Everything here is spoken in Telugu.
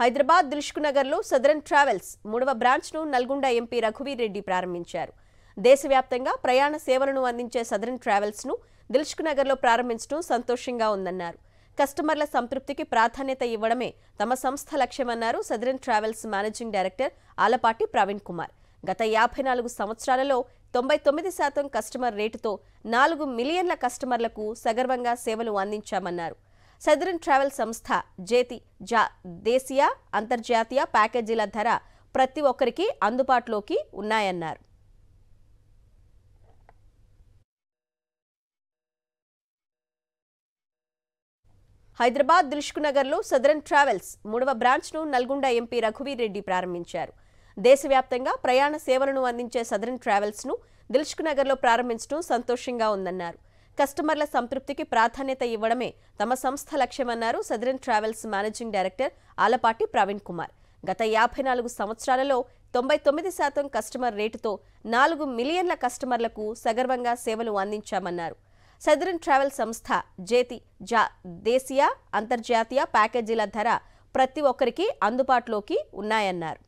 హైదరాబాద్ దిల్సుఖ్నగర్లో సదరన్ ట్రావెల్స్ మూడవ బ్రాంచ్ను నల్గొండ ఎంపీ రఘువీర్ రెడ్డి ప్రారంభించారు దేశవ్యాప్తంగా ప్రయాణ సేవలను అందించే సదరన్ ట్రావెల్స్ను దిల్సుఖ్నగర్లో ప్రారంభించడం సంతోషంగా ఉందన్నారు కస్టమర్ల సంతృప్తికి ప్రాధాన్యత ఇవ్వడమే తమ సంస్థ లక్ష్యమన్నారు Southern Travels managing director Alapati Praveen Kumar గత యాభై నాలుగు సంవత్సరాలలో తొంభై తొమ్మిది శాతం కస్టమర్ రేటుతో నాలుగు మిలియన్ల కస్టమర్లకు సగర్వంగా సేవలు అందించామన్నారు సదరన్ ట్రావెల్ సంస్థ జేతి జా దేశీయ అంతర్జాతీయ ప్యాకేజీల ధర ప్రతి ఒక్కరికి అందుబాటులోకి ఉన్నాయన్నారు హైదరాబాద్ లో సదరన్ ట్రావెల్స్ మూడవ బ్రాంచ్ను నల్గొండ ఎంపీ రఘువీర్ రెడ్డి ప్రారంభించారు దేశవ్యాప్తంగా ప్రయాణ సేవలను అందించే సదరన్ ట్రావెల్స్ను దిల్సుఖ్నగర్లో ప్రారంభించడం సంతోషంగా ఉందన్నారు కస్టమర్ల సంతృప్తికి ప్రాధాన్యత ఇవ్వడమే తమ సంస్థ లక్ష్యమన్నారు Southern Travels managing director Alapati Praveen Kumar గత యాభై నాలుగు సంవత్సరాలలో తొంభై తొమ్మిది శాతం కస్టమర్ రేటుతో నాలుగు మిలియన్ల కస్టమర్లకు సగర్వంగా సేవలు అందించామన్నారు సదరన్ ట్రావెల్ సంస్థ జేతి జా దేశీయ అంతర్జాతీయ ప్యాకేజీల ధర ప్రతి ఒక్కరికి అందుబాటులోకి ఉన్నాయన్నారు